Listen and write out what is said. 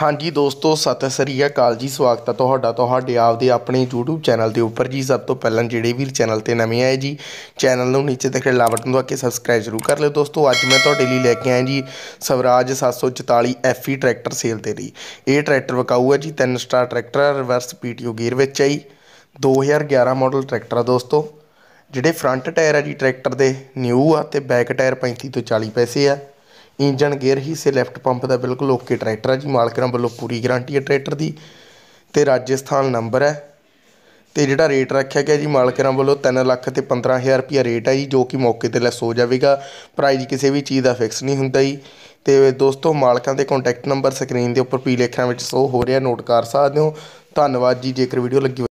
ਹਾਂਜੀ ਦੋਸਤੋ ਸਤਿ ਸ੍ਰੀ ਅਕਾਲ ਜੀ ਸਵਾਗਤ ਹੈ ਤੁਹਾਡਾ ਤੁਹਾਡੇ ਆਪਦੇ ਆਪਣੇ YouTube ਚੈਨਲ ਦੇ ਉੱਪਰ ਜੀ ਸਭ ਤੋਂ ਪਹਿਲਾਂ ਜਿਹੜੇ ਵੀ ਚੈਨਲ ਤੇ ਨਵੇਂ ਆਏ ਜੀ ਚੈਨਲ ਨੂੰ ਨੀਚੇ ਦਿਖ ਰਿਹਾ ਲਾਲ ਬਟਨ ਦਬਾ ਕੇ ਸਬਸਕ੍ਰਾਈਬ ਜ਼ਰੂਰ ਕਰ ਲਿਓ ਦੋਸਤੋ ਅੱਜ ਮੈਂ ਤੁਹਾਡੇ ਲਈ ਲੈ ਕੇ ਆਇਆ ਜੀ ਸਵਰਾਜ 744 FE ਟਰੈਕਟਰ ਸੇਲ ਤੇ ਲਈ ਇਹ ਟਰੈਕਟਰ ਵਕਾਊ ਹੈ ਜੀ 3 star tractor reverse PTO gear ਵਿੱਚ ਹੈ ਜੀ 2011 ਮਾਡਲ ਟਰੈਕਟਰ ਆ ਦੋਸਤੋ ਜਿਹੜੇ ਫਰੰਟ ਟਾਇਰ ਆ ਜੀ ਟਰੈਕਟਰ ਦੇ ਨਿਊ ਆ ਤੇ ਬੈਕ ਟਾਇਰ 35 ਤੋਂ 40 ਪੈਸੇ ਆ ਇੰਜਨ ਗੇਅਰ ਹਿੱਸੇ ਲੈਫਟ ਪੰਪ ਦਾ ਬਿਲਕੁਲ ਓਕੇ ਟਰੈਕਟਰ ਹੈ ਜੀ ਮਾਲਕਾਂ ਵੱਲੋਂ ਪੂਰੀ ਗਾਰੰਟੀ ਹੈ ਟਰੈਕਟਰ ਦੀ ਤੇ ਰਾਜਸਥਾਨ ਨੰਬਰ ਹੈ ਤੇ ਜਿਹੜਾ ਰੇਟ ਰੱਖਿਆ ਗਿਆ ਜੀ ਮਾਲਕਾਂ ਵੱਲੋਂ 3 ਲੱਖ ਤੇ 15000 ਰੁਪਿਆ ਰੇਟ ਹੈ ਜੀ ਜੋ ਕਿ ਮੌਕੇ ਤੇ ਲੈਸ ਹੋ ਜਾਵੇਗਾ ਪ੍ਰਾਈਸ ਕਿਸੇ ਵੀ ਚੀਜ਼ ਦਾ ਫਿਕਸ ਨਹੀਂ ਹੁੰਦਾ ਜੀ ਤੇ ਦੋਸਤੋ ਮਾਲਕਾਂ ਦੇ ਕੰਟੈਕਟ ਨੰਬਰ ਸਕਰੀਨ ਦੇ ਉੱਪਰ ਪੀਲੇ ਅੱਖਰਾਂ ਵਿੱਚ ਸ਼ੋ ਹੋ ਰਿਹਾ ਨੋਟ ਕਰ ਸਕਦੇ ਹੋ ਧੰਨਵਾਦ ਜੀ ਜੇਕਰ ਵੀਡੀਓ ਲੱਗੀ